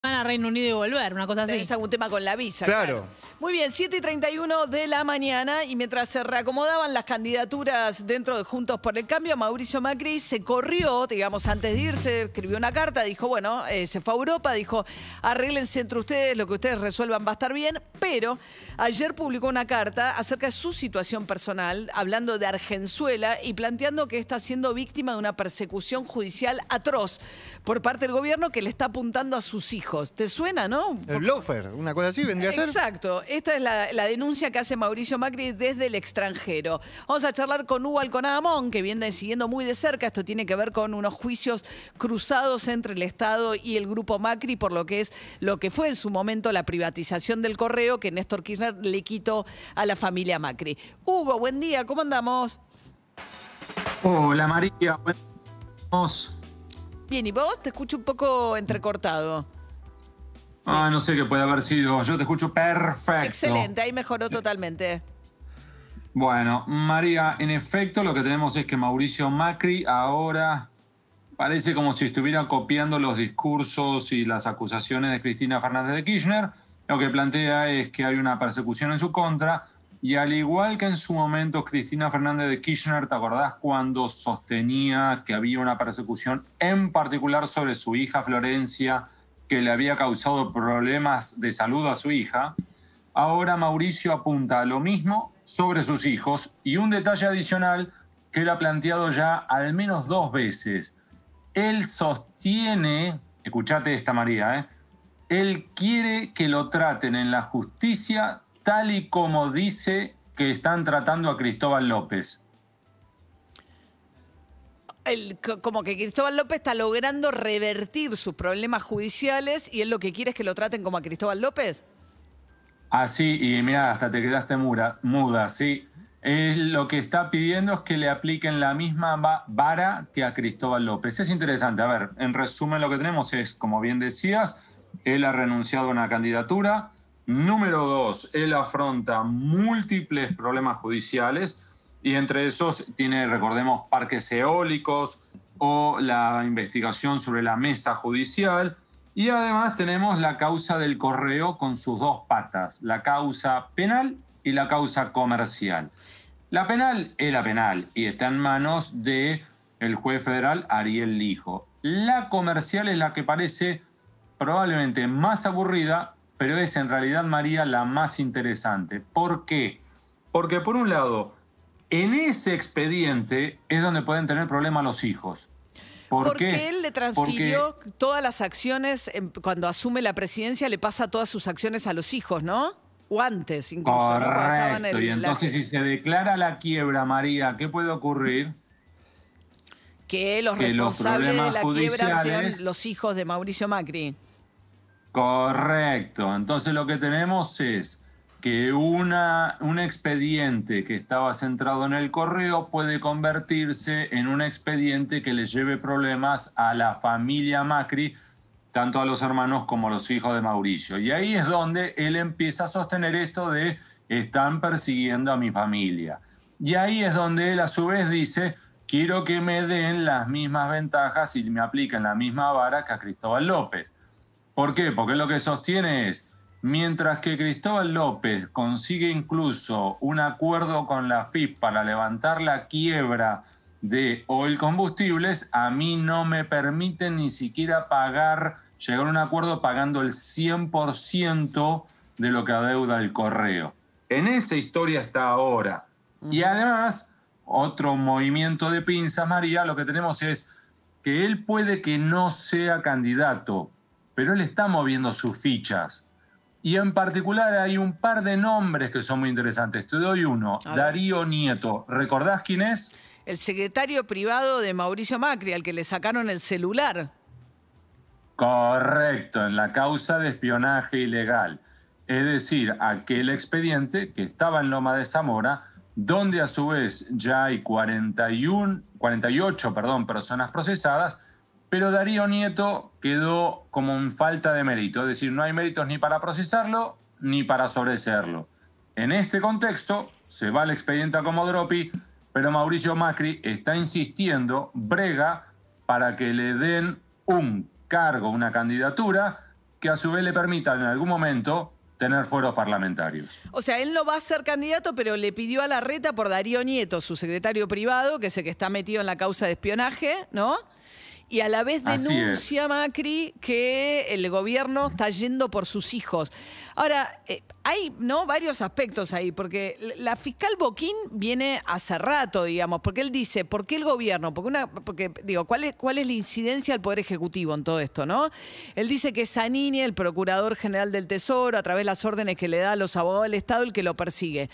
Van a Reino Unido y volver, una cosa así. Hay algún tema con la visa. Claro. Muy bien, 7 y 31 de la mañana y mientras se reacomodaban las candidaturas dentro de Juntos por el Cambio, Mauricio Macri se corrió, digamos, antes de irse, escribió una carta, dijo, bueno, eh, se fue a Europa, dijo, arréglense entre ustedes, lo que ustedes resuelvan va a estar bien, pero ayer publicó una carta acerca de su situación personal, hablando de Argenzuela y planteando que está siendo víctima de una persecución judicial atroz por parte del gobierno que le está apuntando a sus hijos. ¿Te suena, no? El loafer, una cosa así vendría a ser. Exacto. Esta es la, denuncia que hace Mauricio Macri desde el extranjero. Vamos a charlar con Hugo Alconadamón que viene siguiendo muy de cerca. Esto tiene que ver con unos juicios cruzados entre el Estado y el grupo Macri por lo que es lo que fue en su momento la privatización del correo que Néstor Kirchner le quitó a la familia Macri. Hugo, buen día, ¿cómo andamos? Hola María, ¿cómo Bien, y vos te escucho un poco entrecortado. Ah, no sé qué puede haber sido. Yo te escucho perfecto. Excelente, ahí mejoró totalmente. Bueno, María, en efecto lo que tenemos es que Mauricio Macri ahora parece como si estuviera copiando los discursos y las acusaciones de Cristina Fernández de Kirchner. Lo que plantea es que hay una persecución en su contra y al igual que en su momento Cristina Fernández de Kirchner, ¿te acordás cuando sostenía que había una persecución en particular sobre su hija Florencia? que le había causado problemas de salud a su hija, ahora Mauricio apunta a lo mismo sobre sus hijos y un detalle adicional que él ha planteado ya al menos dos veces. Él sostiene, escuchate esta María, ¿eh? él quiere que lo traten en la justicia tal y como dice que están tratando a Cristóbal López como que Cristóbal López está logrando revertir sus problemas judiciales y él lo que quiere es que lo traten como a Cristóbal López. Así ah, y mira, hasta te quedaste muda, muda, sí. Es lo que está pidiendo es que le apliquen la misma vara que a Cristóbal López. Es interesante, a ver, en resumen lo que tenemos es, como bien decías, él ha renunciado a una candidatura. Número dos, él afronta múltiples problemas judiciales y entre esos tiene, recordemos, parques eólicos o la investigación sobre la mesa judicial. Y además tenemos la causa del correo con sus dos patas, la causa penal y la causa comercial. La penal es la penal y está en manos de juez federal Ariel Lijo. La comercial es la que parece probablemente más aburrida, pero es en realidad María la más interesante. ¿Por qué? Porque por un lado, en ese expediente es donde pueden tener problemas los hijos. Porque él le transfirió todas las acciones, em, cuando asume la presidencia, le pasa todas sus acciones a los hijos, ¿no? O antes, incluso. Correcto. y entonces, si se declara la quiebra, María, ¿qué puede ocurrir? Que los responsables de la quiebra sean los hijos de Mauricio Macri. Correcto. Entonces, lo que tenemos es que un expediente que estaba centrado en el correo puede convertirse en un expediente que le lleve problemas a la familia Macri, tanto a los hermanos como a los hijos de Mauricio. Y ahí es donde él empieza a sostener esto de están persiguiendo a mi familia. Y ahí es donde él a su vez dice, quiero que me den las mismas ventajas y me apliquen la misma vara que a Cristóbal López. ¿Por qué? Porque lo que sostiene es, Mientras que Cristóbal López consigue incluso un acuerdo con la FIP para levantar la quiebra de Oil Combustibles, a mí no me permiten ni siquiera pagar, llegar a un acuerdo pagando el 100% de lo que adeuda el correo. En esa historia está ahora. Y además, otro movimiento de pinzas, María, lo que tenemos es que él puede que no sea candidato, pero él está moviendo sus fichas y en particular hay un par de nombres que son muy interesantes. Te doy uno, Darío Nieto. ¿Recordás quién es? El secretario privado de Mauricio Macri, al que le sacaron el celular. Correcto, en la causa de espionaje ilegal. Es decir, aquel expediente que estaba en Loma de Zamora, donde a su vez ya hay 41, 48 perdón, personas procesadas pero Darío Nieto quedó como en falta de mérito, es decir, no hay méritos ni para procesarlo ni para sobreseerlo. En este contexto, se va el expediente como Comodropi, pero Mauricio Macri está insistiendo, brega, para que le den un cargo, una candidatura, que a su vez le permita en algún momento tener fueros parlamentarios. O sea, él no va a ser candidato, pero le pidió a la reta por Darío Nieto, su secretario privado, que es el que está metido en la causa de espionaje, ¿no? y a la vez denuncia Macri que el gobierno está yendo por sus hijos. Ahora, eh, hay ¿no? varios aspectos ahí, porque la fiscal Boquín viene hace rato, digamos, porque él dice, ¿por qué el gobierno? Porque una, porque, digo, ¿cuál es, cuál es la incidencia del Poder Ejecutivo en todo esto, no? Él dice que es Sanini, el Procurador General del Tesoro, a través de las órdenes que le da a los abogados del Estado, el que lo persigue.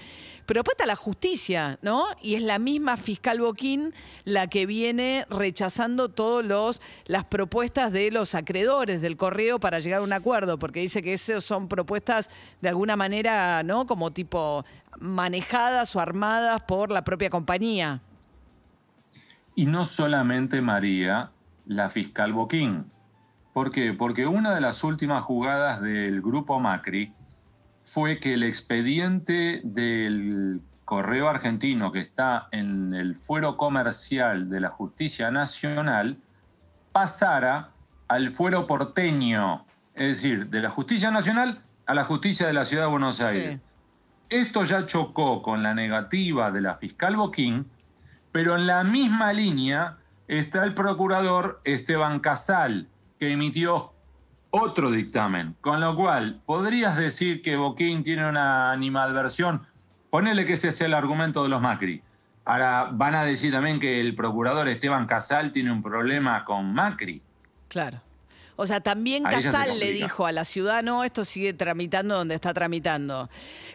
Pero después la justicia, ¿no? Y es la misma fiscal Boquín la que viene rechazando todo lo las propuestas de los acreedores del correo para llegar a un acuerdo, porque dice que esas son propuestas de alguna manera, ¿no? Como tipo manejadas o armadas por la propia compañía. Y no solamente María, la fiscal Boquín. ¿Por qué? Porque una de las últimas jugadas del grupo Macri fue que el expediente del correo argentino que está en el fuero comercial de la justicia nacional pasara al fuero porteño, es decir, de la justicia nacional a la justicia de la ciudad de Buenos Aires. Esto ya chocó con la negativa de la fiscal Boquín, pero en la misma línea está el procurador Esteban Casal, que emitió otro dictamen, con lo cual podrías decir que Boquín tiene una animadversión, ponele que ese sea el argumento de los Macri, Ahora van a decir también que el procurador Esteban Casal tiene un problema con Macri. Claro. O sea, también Casal le dijo a la ciudad, no, esto sigue tramitando donde está tramitando.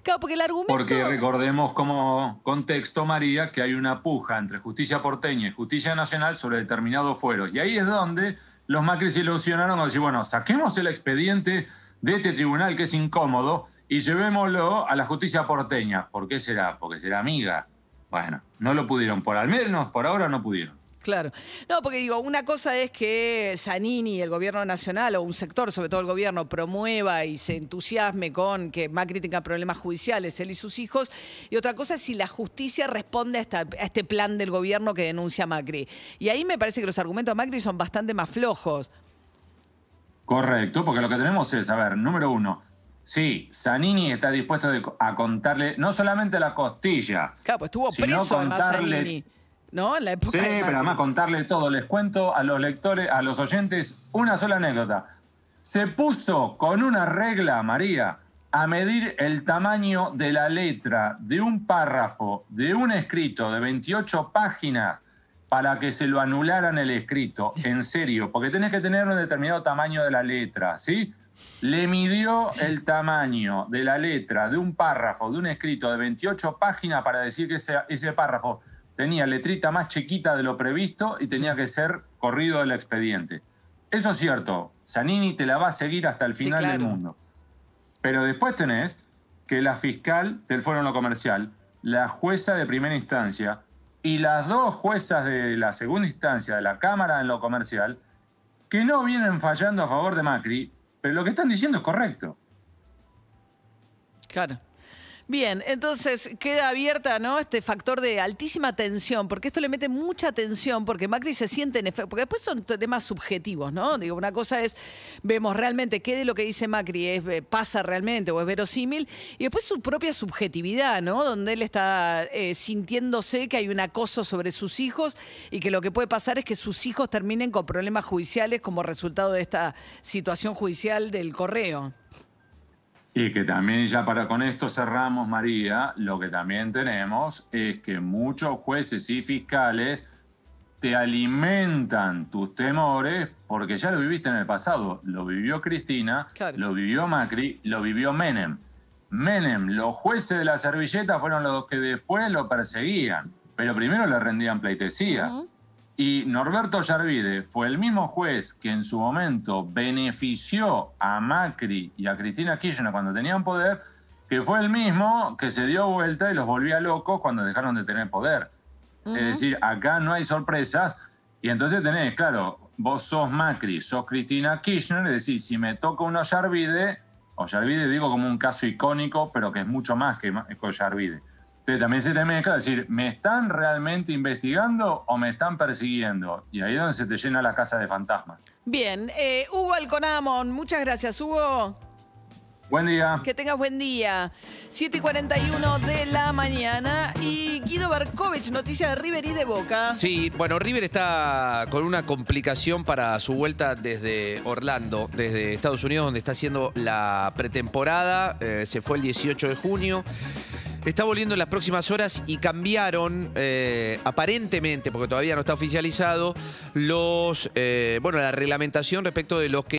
Claro, porque el argumento... Porque recordemos como contexto, María, que hay una puja entre justicia porteña y justicia nacional sobre determinados fueros. Y ahí es donde los Macri se ilusionaron con decir, bueno, saquemos el expediente de este tribunal que es incómodo y llevémoslo a la justicia porteña. ¿Por qué será? Porque será amiga. Bueno, no lo pudieron, por al menos por ahora no pudieron. Claro. No, porque digo, una cosa es que Zanini, el gobierno nacional, o un sector, sobre todo el gobierno, promueva y se entusiasme con que Macri tenga problemas judiciales, él y sus hijos. Y otra cosa es si la justicia responde a, a este plan del gobierno que denuncia Macri. Y ahí me parece que los argumentos de Macri son bastante más flojos. Correcto, porque lo que tenemos es, a ver, número uno, Sí, Zanini está dispuesto a contarle no solamente la costilla. Claro, pues estuvo sino contarle, ¿no? sí, pero además contarle todo. Les cuento a los lectores, a los oyentes, una sola anécdota. Se puso con una regla, María, a medir el tamaño de la letra de un párrafo, de un escrito de 28 páginas, para que se lo anularan el escrito. En serio, porque tenés que tener un determinado tamaño de la letra, ¿sí? le midió el tamaño de la letra de un párrafo, de un escrito de 28 páginas para decir que ese, párrafo tenía letrita más chiquita de lo previsto y tenía que ser corrido del expediente. Eso es cierto, Zanini te la va a seguir hasta el final del mundo. Pero después tenés que la fiscal del Foro lo Comercial, la jueza de primera instancia y las dos juezas de la segunda instancia de la Cámara en lo Comercial, que no vienen fallando a favor de Macri pero lo que están diciendo es correcto. Claro. Bien, entonces queda abierta ¿no? este factor de altísima tensión, porque esto le mete mucha tensión, porque Macri se siente en efecto, porque después son temas subjetivos, ¿no? Digo, una cosa es, vemos realmente qué de lo que dice Macri es, eh, pasa realmente o es verosímil, y después su propia subjetividad, ¿no? Donde él está eh, sintiéndose que hay un acoso sobre sus hijos y que lo que puede pasar es que sus hijos terminen con problemas judiciales como resultado de esta situación judicial del correo. Y que también ya para con esto cerramos, María, lo que también tenemos es que muchos jueces y fiscales te alimentan tus temores porque ya lo viviste en el pasado. Lo vivió Cristina, lo vivió Macri, lo vivió Menem. Menem, los jueces de la servilleta fueron los que después lo perseguían, pero primero le rendían pleitesía. Y Norberto Yarvide fue el mismo juez que en su momento benefició a Macri y a Cristina Kirchner cuando tenían poder, que fue el mismo que se dio vuelta y los volvía locos cuando dejaron de tener poder. Es decir, acá no hay sorpresas. Y entonces tenés, claro, vos sos Macri, sos Cristina Kirchner, es decir, si me toca uno Yarvide, o Yarvide digo como un caso icónico, pero que es mucho más que, Jarvide, también se te mezcla decir, ¿me están realmente investigando o me están persiguiendo? Y ahí es donde se te llena la casa de fantasmas. Bien, eh, Hugo Alconamon, muchas gracias, Hugo. Buen día. Que tengas buen día. 7.41 de la mañana. Y Guido Barkovich, noticia de River y de Boca. Sí, bueno, River está con una complicación para su vuelta desde Orlando, desde Estados Unidos, donde está haciendo la pretemporada. Eh, se fue el 18 de junio está volviendo en las próximas horas y cambiaron, eh, aparentemente, porque todavía no está oficializado, los, eh, bueno, la reglamentación respecto de los que